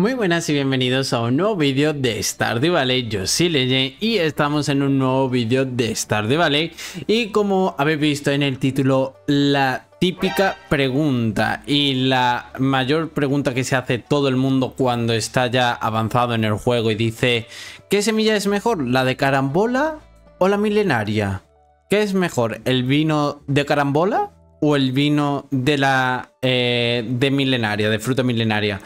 Muy buenas y bienvenidos a un nuevo vídeo de Stardew Valley, yo soy Legend y estamos en un nuevo vídeo de Stardew Valley y como habéis visto en el título, la típica pregunta y la mayor pregunta que se hace todo el mundo cuando está ya avanzado en el juego y dice ¿Qué semilla es mejor, la de carambola o la milenaria? ¿Qué es mejor, el vino de carambola o el vino de la eh, de milenaria, de fruta milenaria?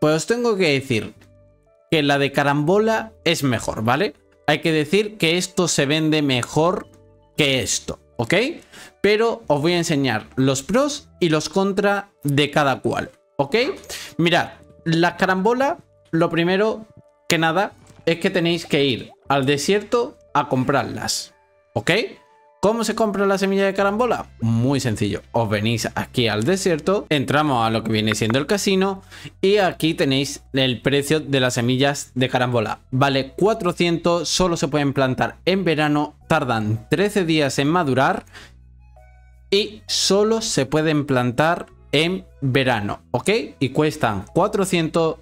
Pues os tengo que decir que la de carambola es mejor, ¿vale? Hay que decir que esto se vende mejor que esto, ¿ok? Pero os voy a enseñar los pros y los contra de cada cual, ¿ok? Mirad, la carambola, lo primero que nada es que tenéis que ir al desierto a comprarlas, ¿ok? ¿Cómo se compra la semilla de carambola? Muy sencillo, os venís aquí al desierto, entramos a lo que viene siendo el casino y aquí tenéis el precio de las semillas de carambola. Vale 400, solo se pueden plantar en verano, tardan 13 días en madurar y solo se pueden plantar en verano, ¿ok? Y cuestan 400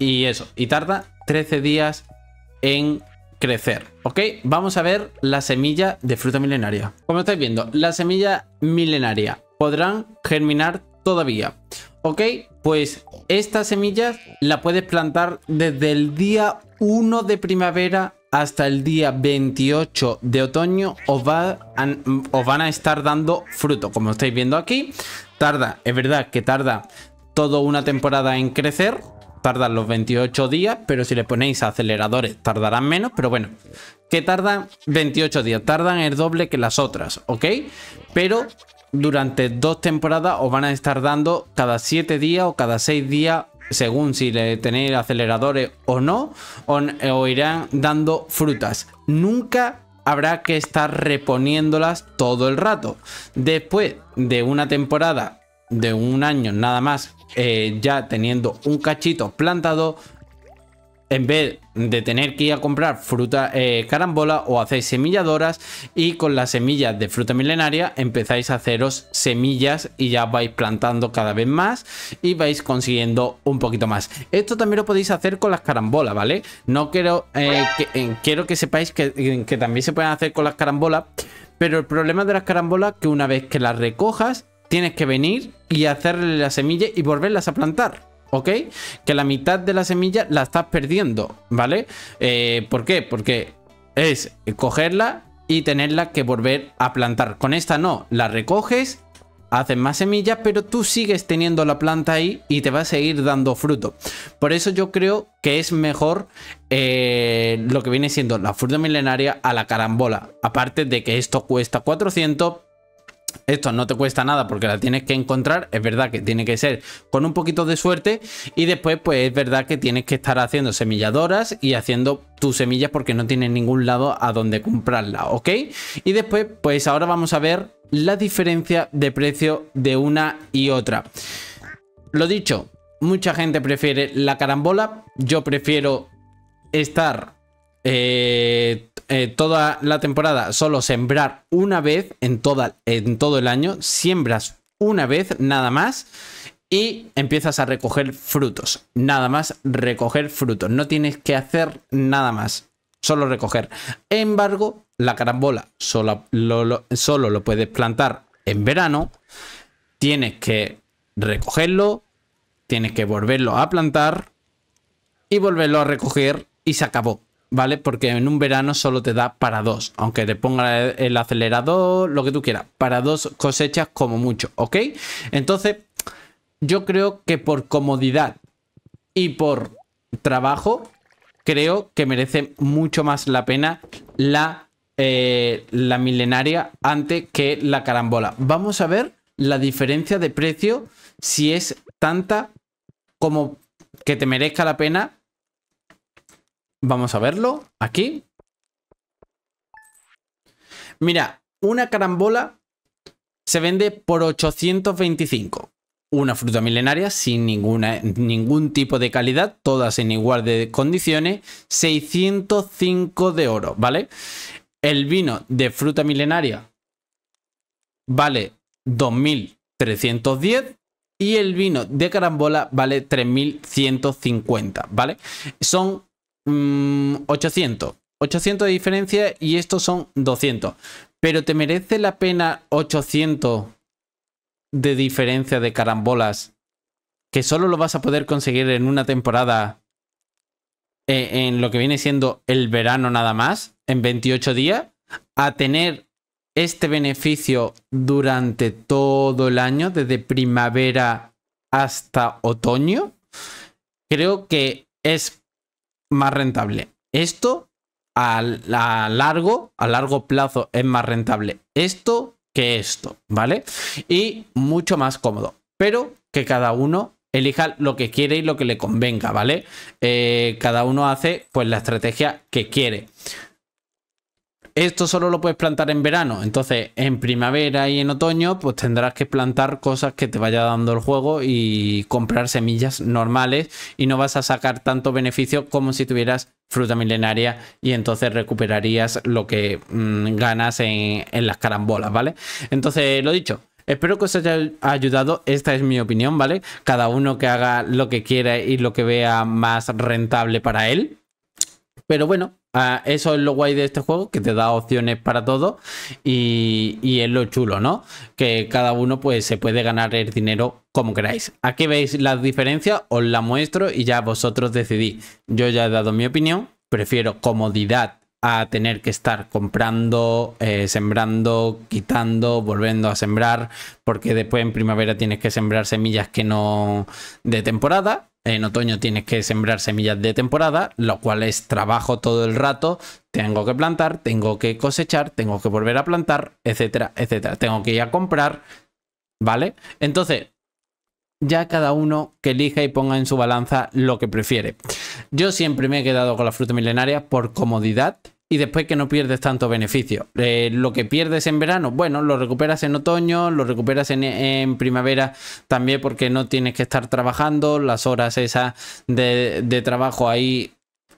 y eso, y tarda 13 días en crecer, ¿ok? Vamos a ver la semilla de fruta milenaria. Como estáis viendo, la semilla milenaria podrán germinar todavía. Ok, pues estas semillas la puedes plantar desde el día 1 de primavera hasta el día 28 de otoño os, va os van a estar dando fruto. Como estáis viendo aquí, tarda, es verdad que tarda toda una temporada en crecer, tardan los 28 días, pero si le ponéis aceleradores tardarán menos, pero bueno, que tardan 28 días, tardan el doble que las otras, ¿ok? Pero durante dos temporadas os van a estar dando cada 7 días o cada 6 días, según si le tenéis aceleradores o no, os irán dando frutas. Nunca habrá que estar reponiéndolas todo el rato. Después de una temporada de un año nada más, eh, ya teniendo un cachito plantado, en vez de tener que ir a comprar fruta eh, carambola o hacéis semilladoras y con las semillas de fruta milenaria empezáis a haceros semillas y ya vais plantando cada vez más y vais consiguiendo un poquito más. Esto también lo podéis hacer con las carambolas, ¿vale? No quiero, eh, que, quiero que sepáis que, que también se pueden hacer con las carambolas, pero el problema de las carambolas que una vez que las recojas tienes que venir y hacerle la semilla y volverlas a plantar. ¿Ok? Que la mitad de la semilla la estás perdiendo, ¿vale? Eh, ¿Por qué? Porque es cogerla y tenerla que volver a plantar. Con esta no, la recoges, haces más semillas, pero tú sigues teniendo la planta ahí y te va a seguir dando fruto. Por eso yo creo que es mejor eh, lo que viene siendo la fruta milenaria a la carambola. Aparte de que esto cuesta 400, esto no te cuesta nada porque la tienes que encontrar. Es verdad que tiene que ser con un poquito de suerte. Y después, pues es verdad que tienes que estar haciendo semilladoras y haciendo tus semillas porque no tienes ningún lado a donde comprarla, ¿ok? Y después, pues ahora vamos a ver la diferencia de precio de una y otra. Lo dicho, mucha gente prefiere la carambola. Yo prefiero estar eh, eh, toda la temporada solo sembrar una vez en, todo el año, siembras una vez nada más y empiezas a recoger frutos. Nada más recoger frutos. No tienes que hacer nada más. Solo recoger. embargo, la carambola solo lo puedes plantar en verano. Tienes que recogerlo. Tienes que volverlo a plantar. Y volverlo a recoger. Y se acabó. ¿vale? Porque en un verano solo te da para dos, aunque te ponga el acelerador, lo que tú quieras, para dos cosechas como mucho, ¿ok? Entonces, yo creo que por comodidad y por trabajo, creo que merece mucho más la pena la, eh, la milenaria antes que la carambola. Vamos a ver la diferencia de precio si es tanta como que te merezca la pena Vamos a verlo. Aquí. Mira, una carambola se vende por 825. Una fruta milenaria sin ninguna, ningún tipo de calidad, todas en igual de condiciones, 605 de oro, ¿vale? El vino de fruta milenaria vale 2310 y el vino de carambola vale 3150, ¿vale? Son 800. Mm, 800 de diferencia y estos son 200. Pero ¿te merece la pena 800 de diferencia de carambolas que solo lo vas a poder conseguir en una temporada eh, en lo que viene siendo el verano nada más, en 28 días, a tener este beneficio durante todo el año, desde primavera hasta otoño? Creo que es más rentable. Esto a, largo, a largo plazo es más rentable esto que esto, ¿vale? Y mucho más cómodo. Pero que cada uno elija lo que quiere y lo que le convenga, ¿vale? Eh, cada uno hace pues la estrategia que quiere esto solo lo puedes plantar en verano. Entonces, en primavera y en otoño, pues tendrás que plantar cosas que te vaya dando el juego y comprar semillas normales y no vas a sacar tanto beneficio como si tuvieras fruta milenaria y entonces recuperarías lo que mm, ganas en, en las carambolas, ¿vale? Entonces, lo dicho, Espero que os haya ayudado, esta es mi opinión, ¿vale? Cada uno que haga lo que quiera y lo que vea más rentable para él. Pero bueno, Ah, eso es lo guay de este juego, que te da opciones para todo y, es lo chulo, ¿no? Que cada uno pues se puede ganar el dinero como queráis. Aquí veis la diferencia, os la muestro y ya vosotros decidís. Yo ya he dado mi opinión, prefiero comodidad a tener que estar comprando, eh, sembrando, quitando, volviendo a sembrar, porque después en primavera tienes que sembrar semillas que no de temporada en otoño tienes que sembrar semillas de temporada, lo cual es trabajo todo el rato. Tengo que plantar, tengo que cosechar, tengo que volver a plantar, etcétera, etcétera. Tengo que ir a comprar, ¿vale? Entonces, ya cada uno que elija y ponga en su balanza lo que prefiere. Yo siempre me he quedado con la fruta milenaria por comodidad y después que no pierdes tanto beneficio. Eh, lo que pierdes en verano, bueno, lo recuperas en otoño, lo recuperas en, primavera también porque no tienes que estar trabajando, las horas esas de, trabajo ahí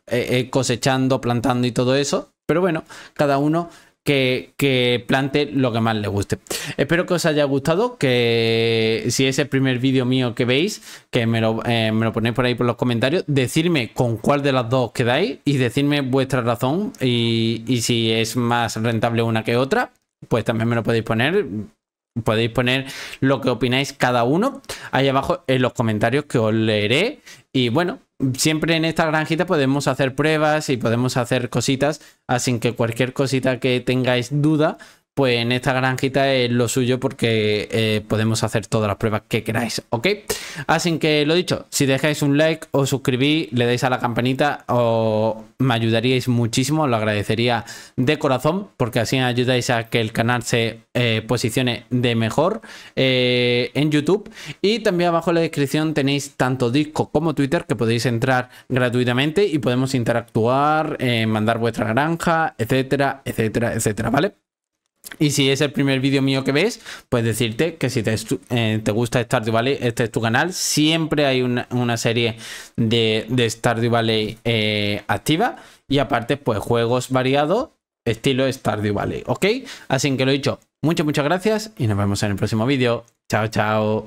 eh, eh, cosechando, plantando y todo eso. Pero bueno, cada uno que, plante lo que más le guste. Espero que os haya gustado, que si es el primer vídeo mío que veis, que me lo, eh, ponéis por ahí por los comentarios, decirme con cuál de las dos quedáis y decirme vuestra razón y, y si es más rentable una que otra, pues también me lo podéis poner. Podéis poner lo que opináis cada uno ahí abajo en los comentarios que os leeré. Y bueno, siempre en esta granjita podemos hacer pruebas y podemos hacer cositas, así ah, que cualquier cosita que tengáis duda, pues en esta granjita es lo suyo porque eh, podemos hacer todas las pruebas que queráis, ¿ok? Así que lo dicho, si dejáis un like o suscribís, le dais a la campanita o me ayudaríais muchísimo, lo agradecería de corazón porque así ayudáis a que el canal se eh, posicione de mejor eh, en YouTube y también abajo en la descripción tenéis tanto Disco como Twitter que podéis entrar gratuitamente y podemos interactuar, mandar vuestra granja, etcétera, etcétera, etcétera, ¿vale? Y si es el primer vídeo mío que ves, pues decirte que si te, eh, te gusta Stardew Valley, este es tu canal. Siempre hay una, serie de, de, Stardew Valley eh, activa. Y aparte, pues juegos variados, estilo Stardew Valley, ¿ok? Así que lo he dicho, muchas, muchas gracias y nos vemos en el próximo vídeo. Chao, chao.